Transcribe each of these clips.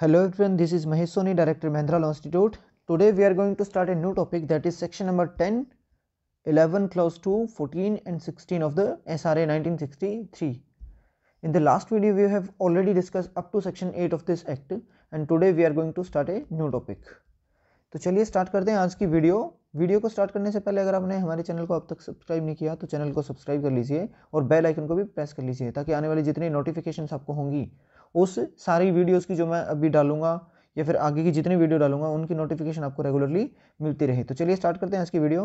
hello everyone this is Mahesh Soni director Mahindra law institute today we are going to start a new topic that is section number ten eleven clause two fourteen and sixteen of the S R A in the last video we have already discuss up to section eight of this act and today we are going to start a new topic तो चलिए start करते हैं आज की video video को start करने से पहले अगर आपने हमारे चैनल को अब तक सब्सक्राइब नहीं किया तो चैनल को सब्सक्राइब कर लीजिए और बेल आइकन को भी प्रेस कर लीजिए ताकि आने वाली जितनी नोटिफिकेशन आपको होंगी उस सारी वीडियोस की जो मैं अभी डालूंगा या फिर आगे की जितनी वीडियो डालूंगा उनकी नोटिफिकेशन आपको रेगुलरली मिलती रहे तो चलिए स्टार्ट करते हैं आज की वीडियो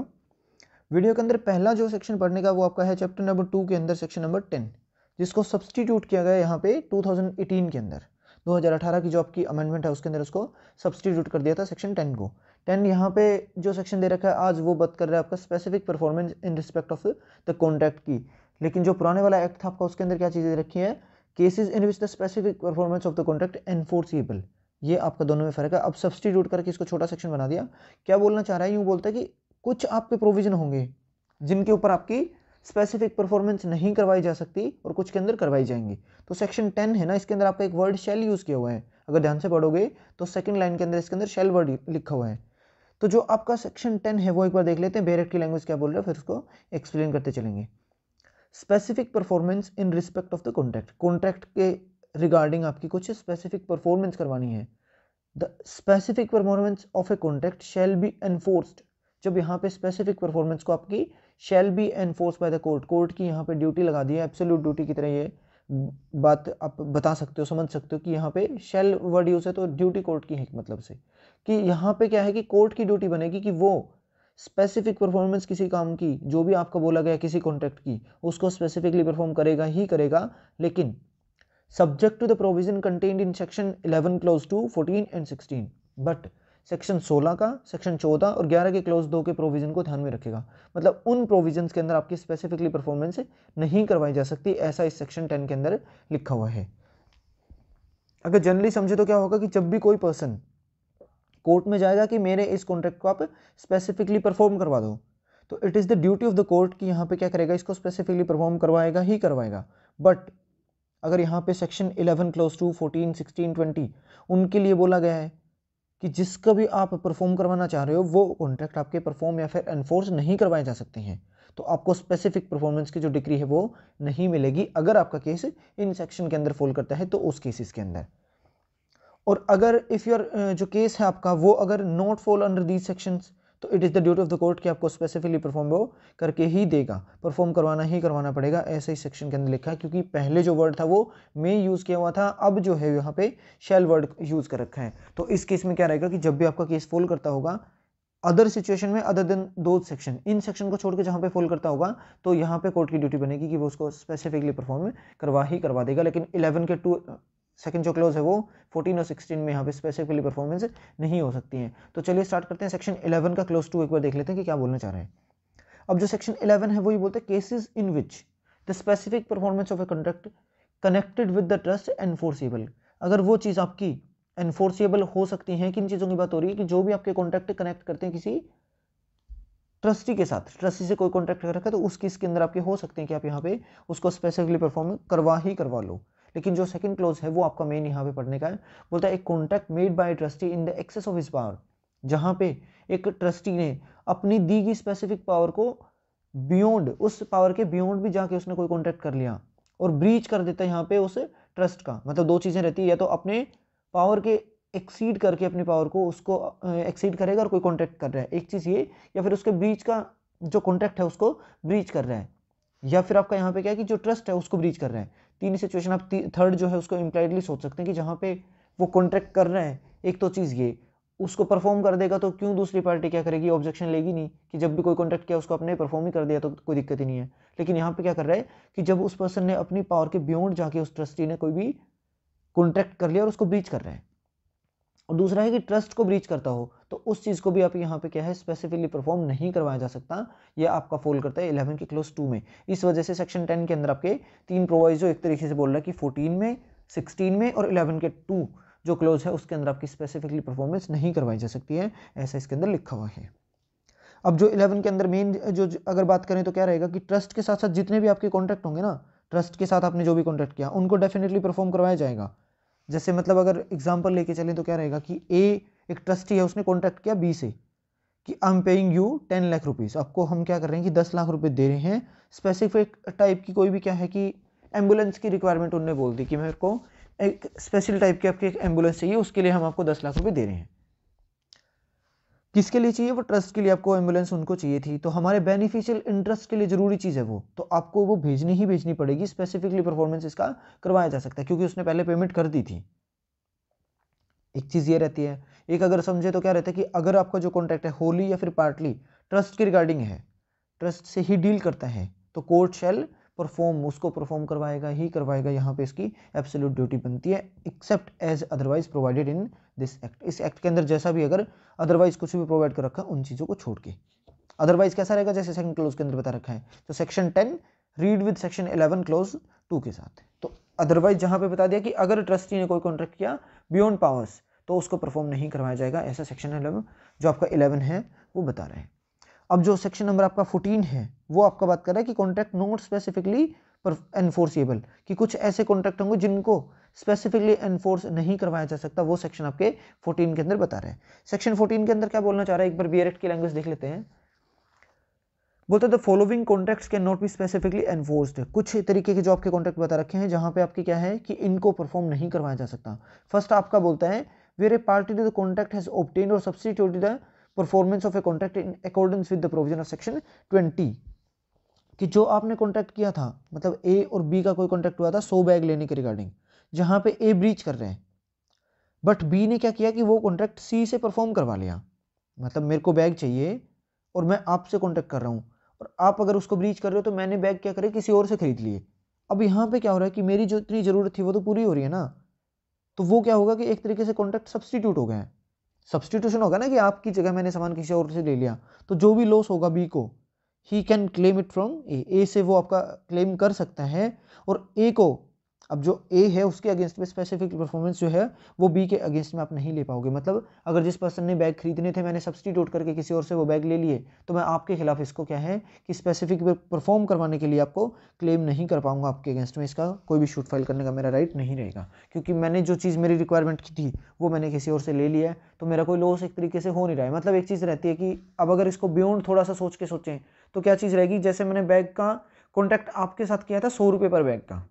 वीडियो के अंदर पहला जो सेक्शन पढ़ने का वो आपका है चैप्टर नंबर टू के अंदर सेक्शन नंबर टेन जिसको सब्सटीट्यूट किया गया यहाँ पे टू के अंदर 2018 की जो आपकी अमेंडमेंट है उसके अंदर उसको सब्सटीट्यूट कर दिया था सेक्शन टेन को टेन यहाँ पे जो सेक्शन दे रखा है आज वो बात कर रहा है आपका specific performance in respect of the contract की लेकिन जो पुराने वाला एक्ट था आपका उसके अंदर क्या चीज़ें रखी है cases in which the specific performance of the contract enforceable ये आपका दोनों में फर्क है अब सब्सटीट्यूट करके इसको छोटा सेक्शन बना दिया क्या बोलना चाह रहा है यूँ बोलता है कि कुछ आपके प्रोविजन होंगे जिनके ऊपर आपकी स्पेसिफिक परफॉर्मेंस नहीं करवाई जा सकती और कुछ के अंदर करवाई जाएंगी तो सेक्शन टेन है ना इसके अंदर आपका एक वर्ड शेल यूज़ किया हुआ है अगर ध्यान से पढ़ोगे तो सेकंड लाइन के अंदर इसके अंदर शेल वर्ड लिखा हुआ है तो जो आपका सेक्शन टेन है वो एक बार देख लेते हैं बेरेट की लैंग्वेज क्या बोल रहा है फिर उसको एक्सप्लेन करते चलेंगे specific performance in respect of the contract contract के रिगार्डिंग आपकी कुछ स्पेसिफिक परफॉर्मेंस करवानी है the specific performance of a contract shall be enforced जब यहाँ पे स्पेसिफिक परफॉर्मेंस को आपकी shall be enforce by the court court की यहाँ पे ड्यूटी लगा दी है एब्सोल्यूट ड्यूटी की तरह ये बात आप बता सकते हो समझ सकते हो कि यहाँ पे शेल वर्ड यूज़ है तो ड्यूटी कोर्ट की है मतलब से कि यहाँ पे क्या है कि कोर्ट की ड्यूटी बनेगी कि वो स्पेसिफिक परफॉर्मेंस किसी काम की जो भी आपको बोला गया किसी कॉन्ट्रैक्ट की उसको स्पेसिफिकली परफॉर्म करेगा ही करेगा लेकिन subject to the provision content in section 11 clause two 14 and 16 but section 16 का सेक्शन 14 और 11 के क्लोज दो के प्रोविजन को ध्यान में रखेगा मतलब उन प्रोविजन के अंदर आपकी स्पेसिफिकली परफॉर्मेंस नहीं करवाई जा सकती ऐसा इस सेक्शन टेन के अंदर लिखा हुआ है अगर जनरली समझे तो क्या होगा कि जब भी कोई पर्सन कोर्ट में जाएगा कि मेरे इस कॉन्ट्रैक्ट को आप स्पेसिफिकली परफॉर्म करवा दो तो it is the duty of the court कि यहाँ पे क्या करेगा इसको स्पेसिफिकली परफॉर्म करवाएगा ही करवाएगा बट अगर यहाँ पे सेक्शन 11 क्लोज टू 14, 16, 20 उनके लिए बोला गया है कि जिसका भी आप परफॉर्म करवाना चाह रहे हो वो कॉन्ट्रैक्ट आपके परफॉर्म या फिर एनफोर्स नहीं करवाए जा सकते हैं तो आपको स्पेसिफिक परफॉर्मेंस की जो डिग्री है वो नहीं मिलेगी अगर आपका केस इन सेक्शन के अंदर फॉल करता है तो उस केसेस के अंदर और अगर इफ़ योर uh, जो केस है आपका वो अगर not fall under these sections तो it is the duty of the court कि आपको स्पेसिफिकली परफॉर्म वो करके ही देगा परफॉर्म करवाना ही करवाना पड़ेगा ऐसे ही सेक्शन के अंदर लिखा है क्योंकि पहले जो वर्ड था वो मे यूज़ किया हुआ था अब जो है यहाँ पे शेल वर्ड यूज़ कर रखा है तो इस केस में क्या रहेगा कि जब भी आपका केस फॉल करता होगा अदर सिचुएशन में अदर देन दो सेक्शन इन सेक्शन को छोड़ के जहाँ पे फॉल करता होगा तो यहाँ पे कोर्ट की ड्यूटी बनेगी कि वो उसको स्पेसिफिकली परफॉर्म करवा ही करवा देगा लेकिन इलेवन के टू सेकंड जो क्लोज है वो 14 और 16 में यहाँ पे स्पेसिफिकली परफॉर्मेंस नहीं हो सकती है तो चलिए स्टार्ट करते हैं सेक्शन 11 का क्लोज टू एक बार देख लेते हैं कि क्या बोलना चाह रहे हैं अब जो सेक्शन 11 है वो ये बोलते हैं cases in which the specific performance of a conduct connected with the trust enforceable अगर वो चीज़ आपकी एनफोर्सेबल हो सकती है किन चीज़ों की बात हो रही है कि जो भी आपके कॉन्ट्रैक्ट कनेक्ट करते हैं किसी ट्रस्टी के साथ ट्रस्टी से कोई कॉन्ट्रैक्ट कर रखा है तो उस इसके अंदर आपके हो सकते हैं कि आप यहाँ पे उसको स्पेसिफिकली परफॉर्म करवा ही करवा लो लेकिन जो सेकंड क्लोज है वो आपका मेन यहाँ पे पढ़ने का है बोलता है एक contract made by trustee in the excess of his power जहाँ पे एक ट्रस्टी ने अपनी दी गई स्पेसिफिक पावर को बियॉन्ड उस पावर के बियॉन्ड भी जाके उसने कोई कॉन्ट्रैक्ट कर लिया और ब्रीच कर देता है यहाँ पे उस ट्रस्ट का मतलब दो चीज़ें रहती है या तो अपने पावर के एक्सीड करके अपनी पावर को उसको एक्सीड करेगा और कोई कॉन्ट्रैक्ट कर रहा है एक चीज़ ये या फिर उसके ब्रीच का जो कॉन्ट्रैक्ट है उसको ब्रीच कर रहा है या फिर आपका यहाँ पे क्या है कि जो ट्रस्ट है उसको ब्रीच कर रहा है तीन सिचुएशन आप थर्ड जो है उसको इम्प्लाइडली सोच सकते हैं कि जहाँ पे वो कॉन्ट्रैक्ट कर रहे हैं एक तो चीज़ ये उसको परफॉर्म कर देगा तो क्यों दूसरी पार्टी क्या करेगी ऑब्जेक्शन लेगी नहीं कि जब भी कोई कॉन्ट्रैक्ट किया उसको अपने परफॉर्म ही कर दिया तो कोई दिक्कत ही नहीं है लेकिन यहाँ पे क्या कर रहा है कि जब उस पर्सन ने अपनी पावर के बियॉन्ड जाके उस ट्रस्टी ने कोई भी कॉन्ट्रैक्ट कर लिया और उसको बीच कर रहा है और दूसरा है कि ट्रस्ट को ब्रीच करता हो तो उस चीज़ को भी आप यहाँ पे क्या है स्पेसिफिकली परफॉर्म नहीं करवाया जा सकता ये आपका फॉल करता है इलेवन के क्लोज टू में इस वजह से सेक्शन टेन के अंदर आपके तीन प्रोवाइजो एक तरीके से बोल रहा है कि फोर्टीन में सिक्सटीन में और इलेवन के टू जो क्लोज है उसके अंदर आपकी स्पेसिफिकली परफॉर्मेंस नहीं करवाई जा सकती है ऐसा इसके अंदर लिखा हुआ है अब जो इलेवन के अंदर मेन जो अगर बात करें तो क्या रहेगा कि ट्रस्ट के साथ साथ जितने भी आपके कॉन्ट्रैक्ट होंगे ना ट्रस्ट के साथ आपने जो भी कॉन्ट्रैक्ट किया उनको डेफिनेटली परफॉर्म करवाया जाएगा जैसे मतलब अगर एग्जाम्पल लेके चलें तो क्या रहेगा कि ए एक ट्रस्टी है उसने कॉन्ट्रैक्ट किया बी से कि I am paying you ten lakh rupees आपको हम क्या कर रहे हैं कि दस लाख रुपए दे रहे हैं स्पेसिफिक टाइप की कोई भी क्या है कि एम्बुलेंस की रिक्वायरमेंट उनने बोल दी कि मेरे को एक स्पेशल टाइप की आपकी एक एम्बुलेंस चाहिए उसके लिए हम आपको दस लाख रुपये दे रहे हैं किसके लिए चाहिए वो ट्रस्ट के लिए आपको एम्बुलेंस उनको चाहिए थी तो हमारे बेनिफिशियल इंटरेस्ट के लिए ज़रूरी चीज़ है वो तो आपको वो भेजनी ही भेजनी पड़ेगी स्पेसिफिकली परफॉर्मेंस इसका करवाया जा सकता है क्योंकि उसने पहले पेमेंट कर दी थी एक चीज़ ये रहती है एक अगर समझे तो क्या रहता है कि अगर आपका जो कॉन्ट्रैक्ट है होली या फिर पार्टली ट्रस्ट के रिगार्डिंग है ट्रस्ट से ही डील करता है तो कोर्ट शेल परफॉर्म उसको परफॉर्म करवाएगा ही करवाएगा यहाँ पे इसकी एब्सोल्यूट ड्यूटी बनती है except as otherwise provided in this act इस एक्ट के अंदर जैसा भी अगर अदरवाइज कुछ भी प्रोवाइड कर रखा है उन चीज़ों को छोड़ के अदरवाइज कैसा रहेगा जैसे सेकंड क्लोज के अंदर बता रखा है तो section ten read with section eleven clause two के साथ तो अदरवाइज जहाँ पर बता दिया कि अगर ट्रस्टी ने कोई कॉन्ट्रैक्ट किया बियॉन्ड पावर्स तो उसको परफॉर्म नहीं करवाया जाएगा ऐसा सेक्शन इलेवन जो आपका इलेवन है वो बता रहे हैं अब जो सेक्शन नंबर आपका फोर्टीन है वो आपका बात कर रहा है कि कॉन्ट्रैक्ट नॉट स्पेसिफिकली एनफोर्सिएबल कि कुछ ऐसे कॉन्ट्रैक्ट होंगे जिनको स्पेसिफिकली एनफोर्स नहीं करवाया जा सकता वो सेक्शन आपके 14 के अंदर बता रहे हैं सेक्शन 14 के अंदर क्या बोलना चाह रहा है एक बार बी की लैंग्वेज देख लेते हैं बोलते the following contracts can not be specifically enforced कुछ तरीके के जो आपके कॉन्ट्रैक्ट बता रखे हैं जहां पे आपके क्या है कि इनको परफॉर्म नहीं करवाया जा सकता फर्स्ट आपका बोलता है where a party to the contract has obtain और substitute the performance of a contract in accordance with the provision of section twenty कि जो आपने कॉन्ट्रैक्ट किया था मतलब ए और बी का कोई कॉन्ट्रैक्ट हुआ था सो बैग लेने के रिगार्डिंग जहाँ पे ए ब्रीच कर रहे हैं बट बी ने क्या किया कि वो कॉन्ट्रैक्ट सी से परफॉर्म करवा लिया मतलब मेरे को बैग चाहिए और मैं आपसे कॉन्ट्रैक्ट कर रहा हूँ और आप अगर उसको ब्रीच कर रहे हो तो मैंने बैग क्या करे किसी और से खरीद लिए अब यहाँ पे क्या हो रहा है कि मेरी जो इतनी ज़रूरत थी वो तो पूरी हो रही है ना तो वो क्या होगा कि एक तरीके से कॉन्ट्रैक्ट सब्सटीट्यूट हो गए हैं सब्सटीट्यूशन होगा ना कि आपकी जगह मैंने सामान किसी और से ले लिया तो जो भी लॉस होगा बी को ही can claim it from A A से वो आपका क्लेम कर सकता है और ए को अब जो ए है उसके अगेंस्ट में स्पेसिफिक परफॉर्मेंस जो है वो बी के अगेंस्ट में आप नहीं ले पाओगे मतलब अगर जिस पर्सन ने बैग खरीदने थे मैंने सब्सटीट्यूट करके किसी और से वो बैग ले लिए तो मैं आपके खिलाफ इसको क्या है कि स्पेसिफिक परफॉर्म करवाने के लिए आपको क्लेम नहीं कर पाऊंगा आपके अगेंस्ट में इसका कोई भी शूट फाइल करने का मेरा राइट नहीं रहेगा क्योंकि मैंने जो चीज़ मेरी रिक्वायरमेंट की थी वो मैंने किसी और से ले लिया है तो मेरा कोई लॉस एक तरीके से हो नहीं रहा है मतलब एक चीज़ रहती है कि अब अगर इसको बियॉन्ड थोड़ा सा सोच के सोचें तो क्या चीज़ रहेगी जैसे मैंने बैग का कॉन्टैक्ट आपके साथ किया था सौ रुपये पर बैग का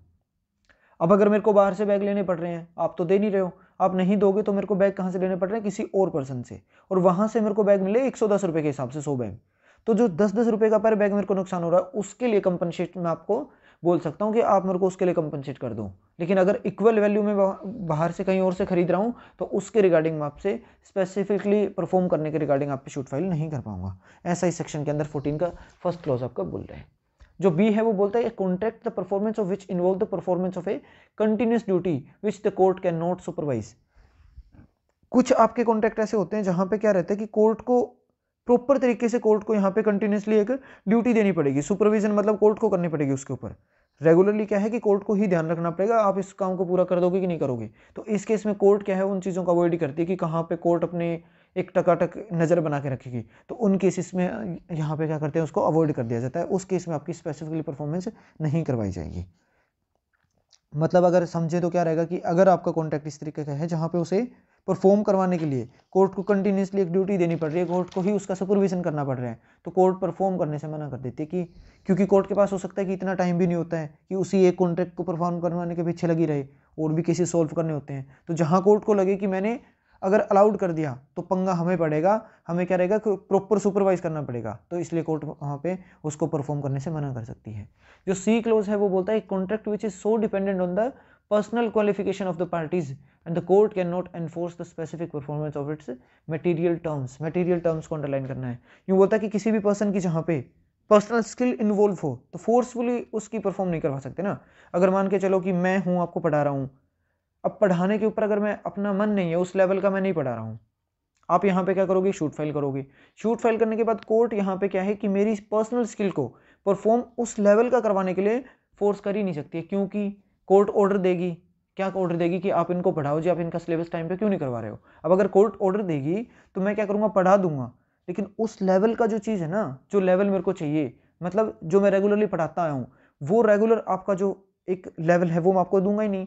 अब अगर मेरे को बाहर से बैग लेने पड़ रहे हैं आप तो दे नहीं रहे हो आप नहीं दोगे तो मेरे को बैग कहाँ से लेने पड़ रहे हैं किसी और पर्सन से और वहाँ से मेरे को बैग मिले एक सौ के हिसाब से सौ बैग तो जो दस दस रुपये का पर बैग मेरे को नुकसान हो रहा है उसके लिए कंपनसेट मैं आपको बोल सकता हूँ कि आप मेरे को उसके लिए कंपनसेट कर दो लेकिन अगर इक्वल वैल्यू में बाहर से कहीं और से खरीद रहा हूँ तो उसके रिगार्डिंग मैं आपसे स्पेसिफिकली परफॉर्म करने के रिगार्डिंग आप पे शूट फाइल नहीं कर पाऊँगा ऐसा ही सेक्शन के अंदर फोर्टीन का फर्स्ट क्लॉज आपका बोल रहे हैं जो बी है वो बोलता है contract the performance of which involve the performance of a continuous duty which the court can not supervise कुछ आपके कॉन्ट्रैक्ट ऐसे होते हैं जहां पे क्या रहता है कि कोर्ट को प्रॉपर तरीके से कोर्ट को यहाँ पे कंटिन्यूसली एक ड्यूटी देनी पड़ेगी सुपरविजन मतलब कोर्ट को करनी पड़ेगी उसके ऊपर रेगुलरली क्या है कि कोर्ट को ही ध्यान रखना पड़ेगा आप इस काम को पूरा कर दोगे कि नहीं करोगे तो इस केस में कोर्ट क्या है उन चीज़ों का अवॉइड करती है कि कहाँ पे कोर्ट अपने एक टकाटक नज़र बना के रखेगी तो उन केसेस में यहाँ पे क्या करते हैं उसको अवॉइड कर दिया जाता है उस केस में आपकी स्पेसिफिकली परफॉर्मेंस नहीं करवाई जाएगी मतलब अगर समझे तो क्या रहेगा कि अगर आपका कॉन्ट्रैक्ट इस तरीके का है जहाँ पे उसे परफॉर्म करवाने के लिए कोर्ट को कंटिन्यूसली एक ड्यूटी देनी पड़ रही है कोर्ट को ही उसका सुपरविजन करना पड़ रहा है तो कोर्ट परफॉर्म करने से मना कर देती है कि क्योंकि कोर्ट के पास हो सकता है कि इतना टाइम भी नहीं होता है कि उसी एक कॉन्ट्रैक्ट को परफॉर्म करवाने के पीछे लगी रहे और भी केसेस सॉल्व करने होते हैं तो जहाँ कोर्ट को लगे कि मैंने अगर अलाउड कर दिया तो पंगा हमें पड़ेगा हमें क्या रहेगा प्रॉपर सुपरवाइज करना पड़ेगा तो इसलिए कोर्ट वहाँ पे उसको परफॉर्म करने से मना कर सकती है जो सी क्लोज है वो बोलता है contract which is so dependent on the personal qualification of the parties and the court can not enforce the specific performance of its material terms material terms को अंडरलाइन करना है यूँ बोलता है कि किसी भी पर्सन की जहाँ पे पर्सनल स्किल इन्वॉल्व हो तो फोर्सफुली उसकी परफॉर्म नहीं करवा सकते ना अगर मान के चलो कि मैं हूँ आपको पढ़ा रहा हूँ अब पढ़ाने के ऊपर अगर मैं अपना मन नहीं है उस लेवल का मैं नहीं पढ़ा रहा हूँ आप यहाँ पे क्या करोगे शूट फाइल करोगे शूट फाइल करने के बाद कोर्ट यहाँ पे क्या है कि मेरी पर्सनल स्किल को परफॉर्म उस लेवल का करवाने के लिए फोर्स कर ही नहीं सकती है क्योंकि कोर्ट ऑर्डर देगी क्या ऑर्डर देगी कि आप इनको पढ़ाओ जी आप इनका सिलेबस टाइम पे क्यों नहीं करवा रहे हो अब अगर कोर्ट ऑर्डर देगी तो मैं क्या करूँगा पढ़ा दूंगा लेकिन उस लेवल का जो चीज़ है ना जो लेवल मेरे को चाहिए मतलब जो मैं रेगुलरली पढ़ाता आया हूँ वो रेगुलर आपका जो एक लेवल है वो मैं आपको दूंगा ही नहीं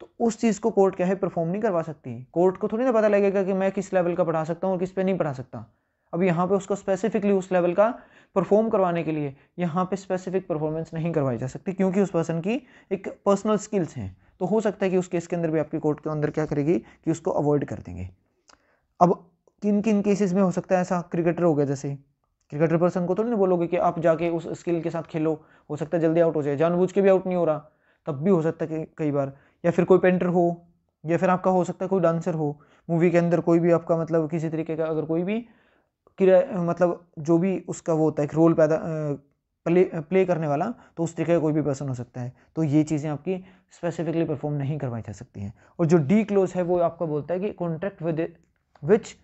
तो उस चीज़ को कोर्ट क्या है परफॉर्म नहीं करवा सकती कोर्ट को थोड़ी ना पता लगेगा कि मैं किस लेवल का पढ़ा सकता हूँ और किस पे नहीं पढ़ा सकता अब यहाँ पे उसको स्पेसिफिकली उस लेवल का परफॉर्म करवाने के लिए यहाँ पे स्पेसिफिक परफॉर्मेंस नहीं करवाई जा सकती क्योंकि उस पर्सन की एक पर्सनल स्किल्स हैं तो हो सकता है कि उस केस के अंदर भी आपकी कोर्ट के अंदर क्या करेगी कि उसको अवॉइड कर देंगे अब किन किन केसेस में हो सकता है ऐसा क्रिकेटर हो गया जैसे क्रिकेटर पर्सन को तो नहीं बोलोगे कि आप जाके उस स्किल के साथ खेलो हो सकता है जल्दी आउट हो जाए जानबूझ के भी आउट नहीं हो रहा तब भी हो सकता है कि कई बार या फिर कोई पेंटर हो या फिर आपका हो सकता है कोई डांसर हो मूवी के अंदर कोई भी आपका मतलब किसी तरीके का अगर कोई भी किरा मतलब जो भी उसका वो होता है रोल पैदा प्ले प्ले करने वाला तो उस तरीके का कोई भी पर्सन हो सकता है तो ये चीज़ें आपकी स्पेसिफिकली परफॉर्म नहीं करवाई जा सकती हैं और जो डी क्लोज है वो आपका बोलता है कि contract with which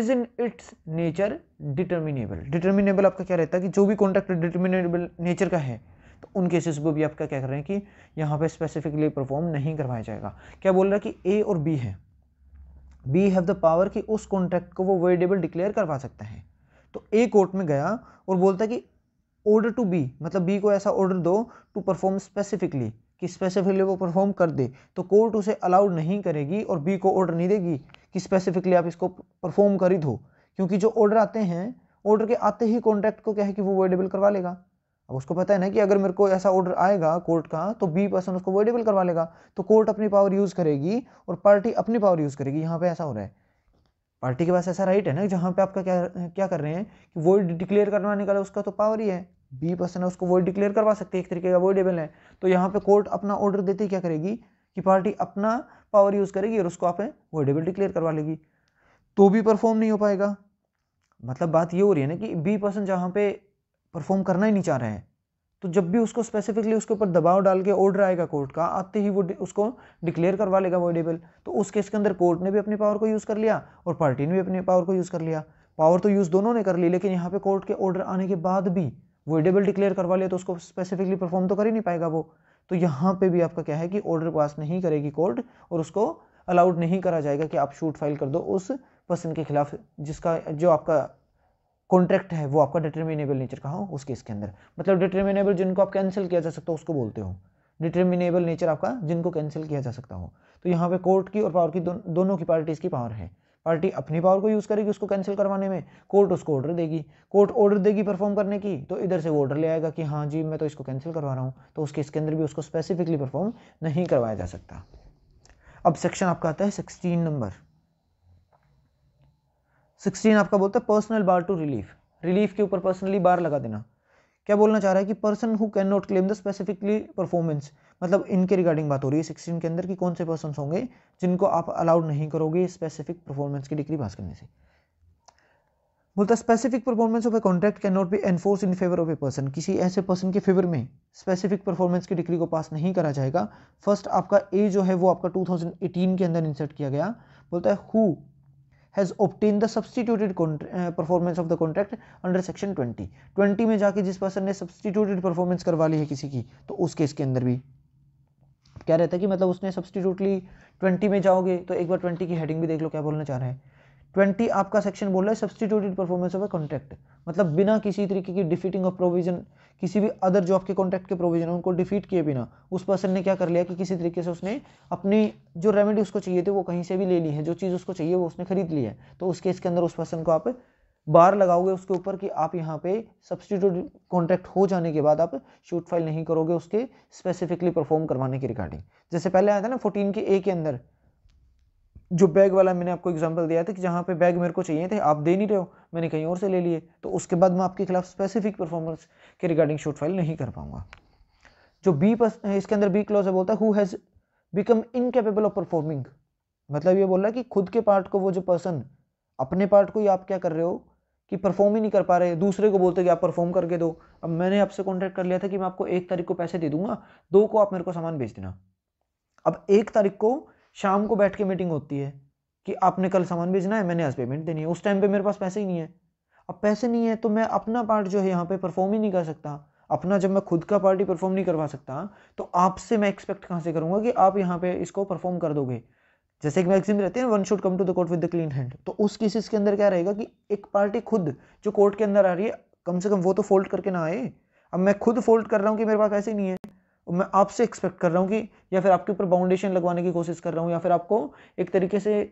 is in its nature determinable determinable आपका क्या रहता है कि जो भी कॉन्ट्रैक्ट डिटर्मिनेबल नेचर का है तो उन केसेस को भी आप क्या कह रहे हैं कि यहाँ पे स्पेसिफिकली परफॉर्म नहीं करवाया जाएगा क्या बोल रहा है कि ए और बी है बी हैव द पावर कि उस कॉन्ट्रैक्ट को वो वेडेबल डिक्लेयर करवा सकते हैं तो ए कोर्ट में गया और बोलता कि ऑर्डर टू बी मतलब बी को ऐसा ऑर्डर दो टू परफॉर्म स्पेसिफिकली कि स्पेसिफिकली वो परफॉर्म कर दे तो कोर्ट उसे अलाउड नहीं करेगी और बी को ऑर्डर नहीं देगी कि स्पेसिफिकली आप इसको परफॉर्म कर ही दो क्योंकि जो ऑर्डर आते हैं ऑर्डर के आते ही कॉन्ट्रैक्ट को क्या है कि वो वेडेबल करवा लेगा अब उसको पता है ना कि अगर मेरे को ऐसा ऑर्डर आएगा कोर्ट का तो बी पर्सन उसको अवॉइडेबल करवा लेगा तो कोर्ट अपनी पावर यूज़ करेगी और पार्टी अपनी पावर यूज़ करेगी यहाँ पे ऐसा हो रहा है पार्टी के पास ऐसा राइट है ना जहाँ पे आपका क्या क्या कर रहे हैं कि वोट डिक्लेयर करवाने निकाले उसका तो पावर ही है बी पर्सन है उसको वोट डिक्लेयर करवा सकते हैं एक तरीके का अवॉइडेबल है तो यहाँ पे कोर्ट अपना ऑर्डर देते क्या करेगी कि पार्टी अपना पावर यूज़ करेगी और उसको आप अवॉइडेबल डिक्लेयर करवा लेगी तो भी परफॉर्म नहीं हो पाएगा मतलब बात ये हो रही है ना कि बी पर्सन जहाँ पे परफॉर्म करना ही नहीं चाह रहे हैं तो जब भी उसको स्पेसिफिकली उसके ऊपर दबाव डाल के ऑर्डर आएगा कोर्ट का आते ही वो उसको डिक्लेयर करवा लेगा अवॉइडेबल तो उस केस के अंदर कोर्ट ने भी अपनी पावर को यूज़ कर लिया और पार्टी ने भी अपनी पावर को यूज़ कर लिया पावर तो यूज़ दोनों ने कर ली लेकिन यहाँ पे कोर्ट के ऑर्डर आने के बाद भी एडेबल डिक्लेयर करवा लिया तो उसको स्पेसिफिकली परफॉर्म तो कर ही नहीं पाएगा वो तो यहाँ पे भी आपका क्या है कि ऑर्डर पास नहीं करेगी कोर्ट और उसको अलाउड नहीं करा जाएगा कि आप शूट फाइल कर दो उस पर्सन के खिलाफ जिसका जो आपका कॉन्ट्रैक्ट है वो आपका डिटर्मिनेबल नेचर का हो उस केस के अंदर मतलब डिटर्मिनेबल जिनको आप कैंसिल किया जा सकता हो उसको बोलते हो डिटर्मिनेबल नेचर आपका जिनको कैंसिल किया जा सकता हो तो यहाँ पे कोर्ट की और पावर की दो, दोनों की पार्टीज की पावर है पार्टी अपनी पावर को यूज़ करेगी उसको कैंसिल करवाने में कोर्ट उसको ऑर्डर देगी कोर्ट ऑर्डर देगी परफॉर्म करने की तो इधर से वो ऑर्डर ले आएगा कि हाँ जी मैं तो इसको कैंसिल करवा रहा हूँ तो उसके इसके अंदर भी उसको स्पेसिफिकली परफॉर्म नहीं करवाया जा सकता अब सेक्शन आपका आता है सिक्सटीन नंबर सिक्सटीन आपका बोलता है personal bar to relief relief के ऊपर पर्सनली बार लगा देना क्या बोलना चाह रहा है कि person who can not claim the specifically performance मतलब इनके रिगार्डिंग बात हो रही है सिक्सटीन के अंदर कि कौन से पर्सन होंगे जिनको आप अलाउड नहीं करोगे स्पेसिफिक परफॉर्मेंस की डिग्री पास करने से बोलता specific performance of a contract can not be enforce in favour of a person किसी ऐसे पर्सन के फेवर में स्पेसिफिक परफॉर्मेंस की डिग्री को पास नहीं करा जाएगा फर्स्ट आपका ए जो है वो आपका 2018 के अंदर इंसर्ट किया गया बोलता है who has obtain the substituted performance of the contract under section 20 20 में जाके जिस पर्सन ने सब्सटीट्यूटेड परफॉर्मेंस करवा ली है किसी की तो उस केस के अंदर भी क्या रहता है कि मतलब उसने सब्सटीट्यूटली 20 में जाओगे तो एक बार 20 की हेडिंग भी देख लो क्या बोलना चाह रहे हैं ट्वेंटी आपका सेक्शन बोल रहा है substituted performance of a contract मतलब बिना किसी तरीके की डिफीटिंग ऑफ प्रोविजन किसी भी अदर जॉब के कॉन्ट्रैक्ट के प्रोविजन उनको डिफीट किए बिना उस पर्सन ने क्या कर लिया कि किसी तरीके से उसने अपनी जो रेमेडी उसको चाहिए थी वो कहीं से भी ले ली है जो चीज़ उसको चाहिए वो उसने खरीद ली है तो उस केस के अंदर उस पर्सन को आप बार लगाओगे उसके ऊपर कि आप यहाँ पे सब्सटीट्यूट कॉन्ट्रैक्ट हो जाने के बाद आप शूट फाइल नहीं करोगे उसके स्पेसिफिकली परफॉर्म करवाने की रिगार्डिंग जैसे पहले आया था ना फोर्टीन के ए के अंदर जो बैग वाला मैंने आपको एग्जाम्पल दिया था कि जहाँ पे बैग मेरे को चाहिए थे आप दे नहीं रहे हो मैंने कहीं और से ले लिए तो उसके बाद मैं आपके खिलाफ स्पेसिफिक परफॉर्मेंस के रिगार्डिंग शूट फाइल नहीं कर पाऊंगा जो बी पर्स इसके अंदर बी क्लॉज है बोलता है who has become incapable of performing मतलब ये बोल रहा है कि खुद के पार्ट को वो जो पर्सन अपने पार्ट को ही आप क्या कर रहे हो कि परफॉर्म ही नहीं कर पा रहे दूसरे को बोलते कि आप परफॉर्म करके दो अब मैंने आपसे कॉन्टैक्ट कर लिया था कि मैं आपको एक तारीख को पैसे दे दूंगा दो को आप मेरे को सामान भेज देना अब एक तारीख को शाम को बैठ के मीटिंग होती है कि आपने कल सामान भेजना है मैंने आज पेमेंट देनी है उस टाइम पे मेरे पास पैसे ही नहीं है अब पैसे नहीं है तो मैं अपना पार्ट जो है यहाँ पे परफॉर्म ही नहीं कर सकता अपना जब मैं खुद का पार्टी परफॉर्म नहीं करवा सकता तो आपसे मैं एक्सपेक्ट कहाँ से करूँगा कि आप यहाँ पे इसको परफॉर्म कर दोगे जैसे एक मैगजीन रहती है one should come to the court with the clean hand तो उस केसेस के अंदर क्या रहेगा कि एक पार्टी खुद जो कोर्ट के अंदर आ रही है कम से कम वो तो फोल्ड करके ना आए अब मैं खुद फोल्ड कर रहा हूँ कि मेरे पास पैसे नहीं है मैं आपसे एक्सपेक्ट कर रहा हूँ कि या फिर आपके ऊपर बाउंडेशन लगवाने की कोशिश कर रहा हूँ या फिर आपको एक तरीके से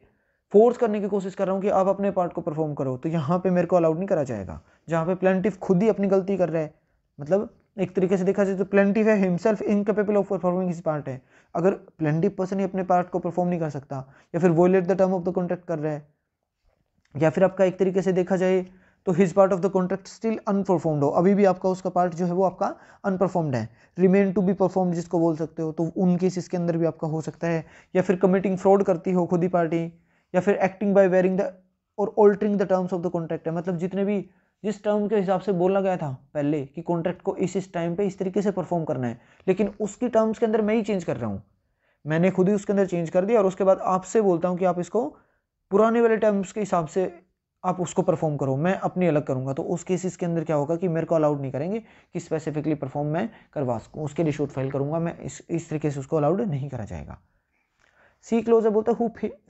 फोर्स करने की कोशिश कर रहा हूँ कि आप अपने पार्ट को परफॉर्म करो तो यहाँ पे मेरे को अलाउड नहीं करा जाएगा जहाँ पे प्लेंटिव खुद ही अपनी गलती कर रहा है मतलब एक तरीके से देखा जाए तो प्लेंटिव है himself incapable of performing his part है अगर प्लेंटिव पर्सन ही अपने पार्ट को परफॉर्म नहीं कर सकता या फिर let the term of the contract कर रहा है या फिर आपका एक तरीके से देखा जाए तो his part of the contract still unperformed हो अभी भी आपका उसका पार्ट जो है वो आपका अनपरफॉर्म्ड है रिमेन टू बी परफॉर्म जिसको बोल सकते हो तो उन केस इसके अंदर भी आपका हो सकता है या फिर कमिटिंग फ्रॉड करती हो खुद ही पार्टी या फिर एक्टिंग बाय वेयरिंग द और altering the terms of the contract है मतलब जितने भी जिस टर्म के हिसाब से बोला गया था पहले कि कॉन्ट्रैक्ट को इस इस टाइम पे इस तरीके से परफॉर्म करना है लेकिन उसकी टर्म्स के अंदर मैं ही चेंज कर रहा हूँ मैंने खुद ही उसके अंदर चेंज कर दिया और उसके बाद आपसे बोलता हूँ कि आप इसको पुराने वाले टर्म्स के हिसाब से आप उसको परफॉर्म करो मैं अपनी अलग करूंगा तो उस केसेस के अंदर क्या होगा कि मेरे को अलाउड नहीं करेंगे कि स्पेसिफिकली परफॉर्म मैं करवा सकूँ उसके लिए शूट फाइल करूंगा मैं इस इस तरीके से उसको अलाउड नहीं करा जाएगा सी क्लोजर बोलता who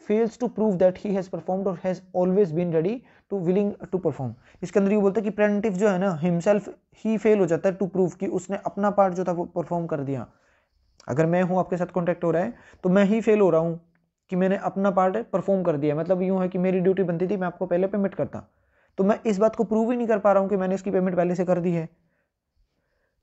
fails to prove that he has performed और has always been ready to willing to perform इसके अंदर ये बोलता है कि प्रेजेंटिव जो है ना हिमसेल्फ ही फेल हो जाता है टू प्रूव कि उसने अपना पार्ट जो था वो परफॉर्म कर दिया अगर मैं हूँ आपके साथ कॉन्टैक्ट हो रहा है तो मैं ही फेल हो रहा हूँ कि मैंने अपना पार्ट परफॉर्म कर दिया मतलब यूँ है कि मेरी ड्यूटी बनती थी मैं आपको पहले पेमेंट करता तो मैं इस बात को प्रूव ही नहीं कर पा रहा हूँ कि मैंने इसकी पेमेंट पहले से कर दी है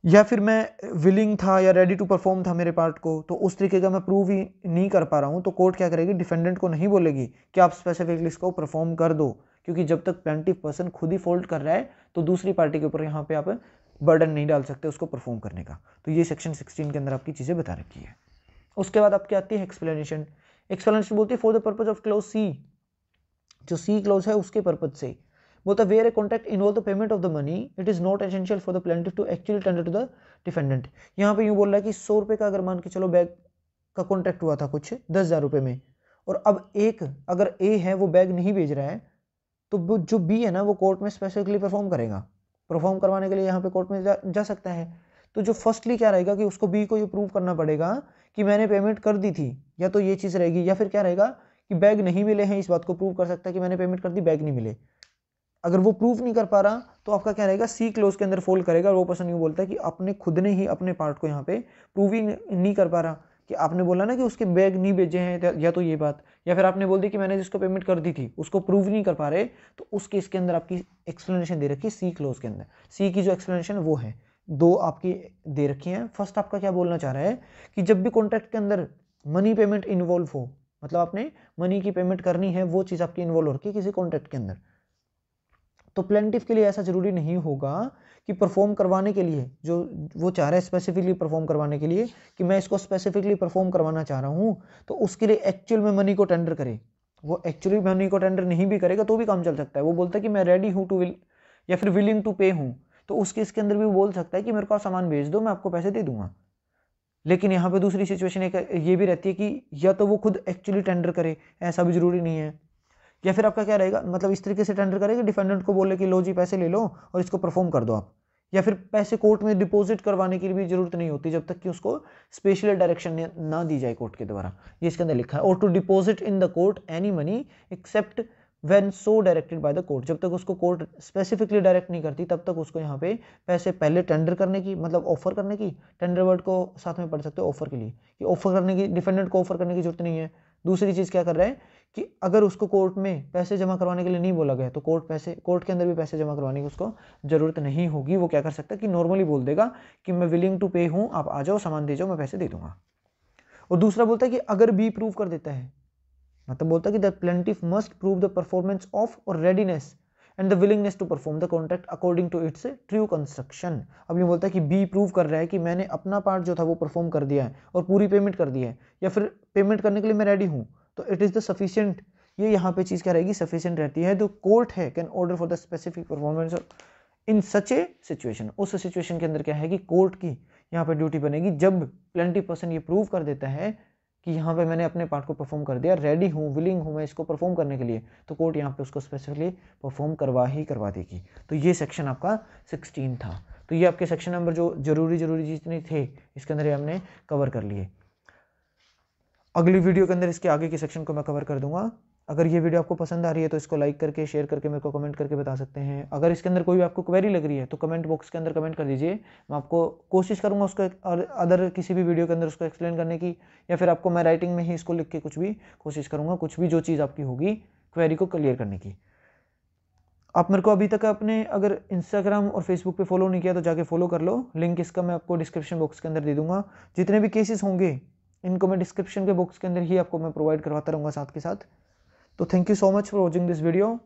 या फिर मैं विलिंग था या रेडी टू परफॉर्म था मेरे पार्ट को तो उस तरीके का मैं प्रूव ही नहीं कर पा रहा हूँ तो कोर्ट क्या करेगी डिफेंडेंट को नहीं बोलेगी कि आप स्पेसिफिकली इसको परफॉर्म कर दो क्योंकि जब तक प्लेंटिव पर्सन खुद ही फोल्ड कर रहा है तो दूसरी पार्टी के ऊपर यहाँ पे आप बर्डन नहीं डाल सकते उसको परफॉर्म करने का तो ये सेक्शन सिक्सटीन के अंदर आपकी चीज़ें बता रखी है उसके बाद आपकी आती है एक्सप्लेनेशन एक्सलेंस बोलती है for the purpose of clause c जो सी क्लोज है उसके पर्पज से बोलता है where a contract involve the payment of the money it is not essential for the plaintiff to actually tender to the defendant यहाँ पे यूँ बोल रहा है कि सौ रुपये का अगर मान के चलो बैग का कॉन्ट्रैक्ट हुआ था कुछ दस हज़ार रुपये में और अब एक अगर ए है वो बैग नहीं भेज रहा है तो जो बी है ना वो कोर्ट में स्पेसिफिकली परफॉर्म करेगा परफॉर्म करवाने के लिए यहाँ पे कोर्ट में जा, जा सकता है तो जो फर्स्टली क्या रहेगा कि उसको बी को ये प्रूव करना पड़ेगा कि मैंने पेमेंट कर दी थी या तो ये चीज़ रहेगी या फिर क्या रहेगा कि बैग नहीं मिले हैं इस बात को प्रूव कर सकता है कि मैंने पेमेंट कर दी बैग नहीं मिले अगर वो प्रूव नहीं कर पा रहा तो आपका क्या रहेगा सी क्लोज के अंदर फोल्ड करेगा वो पर्सन यूँ बोलता है कि आपने खुद ने ही अपने पार्ट को यहाँ पे प्रूव ही नहीं कर पा रहा कि आपने बोला ना कि उसके बैग नहीं भेजे हैं तो या तो ये बात या फिर आपने बोल दी कि मैंने जिसको पेमेंट कर दी थी उसको प्रूव नहीं कर पा रहे तो उस केस के अंदर आपकी एक्सप्लेनेशन दे रखी सी क्लोज के अंदर सी की जो एक्सप्लेनेशन वो है दो आपकी दे रखी हैं फर्स्ट आपका क्या बोलना चाह रहा है कि जब भी कॉन्ट्रैक्ट के अंदर मनी पेमेंट इन्वॉल्व हो मतलब आपने मनी की पेमेंट करनी है वो चीज़ आपकी इन्वॉल्व हो रखी है किसी कॉन्ट्रैक्ट के अंदर तो प्लेंटिव के लिए ऐसा ज़रूरी नहीं होगा कि परफॉर्म करवाने के लिए जो वो चाह रहा है स्पेसिफिकली परफॉर्म करवाने के लिए कि मैं इसको स्पेसिफिकली परफॉर्म करवाना चाह रहा हूँ तो उसके लिए एक्चुअल में मनी को टेंडर करे वो एक्चुअली मनी को टेंडर नहीं भी करेगा तो भी काम चल सकता है वो बोलता है कि मैं रेडी हूँ टू विल या फिर विलिंग टू पे हूँ तो उस केस के अंदर भी वो बोल सकता है कि मेरे को सामान भेज दो मैं आपको पैसे दे दूंगा लेकिन यहाँ पे दूसरी सिचुएशन एक ये भी रहती है कि या तो वो खुद एक्चुअली टेंडर करे ऐसा भी ज़रूरी नहीं है या फिर आपका क्या रहेगा मतलब इस तरीके से टेंडर करेगा डिफेंडेंट को बोले कि लो जी पैसे ले लो और इसको परफॉर्म कर दो आप या फिर पैसे कोर्ट में डिपॉजिट करवाने की भी जरूरत नहीं होती जब तक कि उसको स्पेशल डायरेक्शन ना दी जाए कोर्ट के द्वारा ये इसके अंदर लिखा है और to deposit in the court any money except when so directed by the court जब तक उसको कोर्ट स्पेसिफिकली डायरेक्ट नहीं करती तब तक उसको यहाँ पे पैसे पहले टेंडर करने की मतलब ऑफर करने की टेंडर वर्ड को साथ में पढ़ सकते हो ऑफर के लिए कि ऑफर करने की डिफेंडेंट को ऑफर करने की जरूरत नहीं है दूसरी चीज़ क्या कर रहा है कि अगर उसको कोर्ट में पैसे जमा करवाने के लिए नहीं बोला गया तो कोर्ट पैसे कोर्ट के अंदर भी पैसे जमा करवाने की उसको ज़रूरत नहीं होगी वो क्या कर सकता है कि नॉर्मली बोल देगा कि मैं विलिंग टू पे हूँ आप आ जाओ सामान दे जाओ मैं पैसे दे दूंगा और दूसरा बोलता है कि अगर बी प्रूव कर देता है मतलब बोलता है कि the plaintiff must prove the performance of और readiness and the willingness to perform the contract according to its true construction अब ये बोलता है कि बी प्रूव कर रहा है कि मैंने अपना पार्ट जो था वो परफॉर्म कर दिया है और पूरी पेमेंट कर दी है या फिर पेमेंट करने के लिए मैं रेडी हूँ तो इट इज़ द सफिशियंट ये यहाँ पे चीज़ क्या रहेगी सफिशियंट रहती है जो कोर्ट है can order for the specific performance in such a situation उस सिचुएशन के अंदर क्या है कि कोर्ट की यहाँ पर ड्यूटी बनेगी जब ट्वेंटी परसेंट ये प्रूव कर देता है कि यहाँ पे मैंने अपने पार्ट को परफॉर्म कर दिया रेडी हूँ विलिंग हूँ मैं इसको परफॉर्म करने के लिए तो कोर्ट यहाँ पे उसको स्पेसिफिकली परफॉर्म करवा ही करवा देगी तो ये सेक्शन आपका सिक्सटीन था तो ये आपके सेक्शन नंबर जो जरूरी जरूरी जितने थे इसके अंदर हमने कवर कर लिए अगली वीडियो के अंदर इसके आगे के सेक्शन को मैं कवर कर दूंगा अगर ये वीडियो आपको पसंद आ रही है तो इसको लाइक करके शेयर करके मेरे को कमेंट करके बता सकते हैं अगर इसके अंदर कोई भी आपको क्वेरी लग रही है तो कमेंट बॉक्स के अंदर कमेंट कर दीजिए मैं आपको कोशिश करूंगा उसको और अदर किसी भी वीडियो के अंदर उसको एक्सप्लेन करने की या फिर आपको मैं राइटिंग में ही इसको लिख के कुछ भी कोशिश करूँगा कुछ भी जो चीज़ आपकी होगी क्वेरी को क्लियर करने की आप मेरे को अभी तक अपने अगर इंस्टाग्राम और फेसबुक पे फॉलो नहीं किया तो जाके फॉलो कर लो लिंक इसका मैं आपको डिस्क्रिप्शन बॉक्स के अंदर दे दूंगा जितने भी केसेस होंगे इनको मैं डिस्क्रिप्शन के बॉक्स के अंदर ही आपको मैं प्रोवाइड करवाता रहूँगा साथ के साथ तो thank you so much for watching this video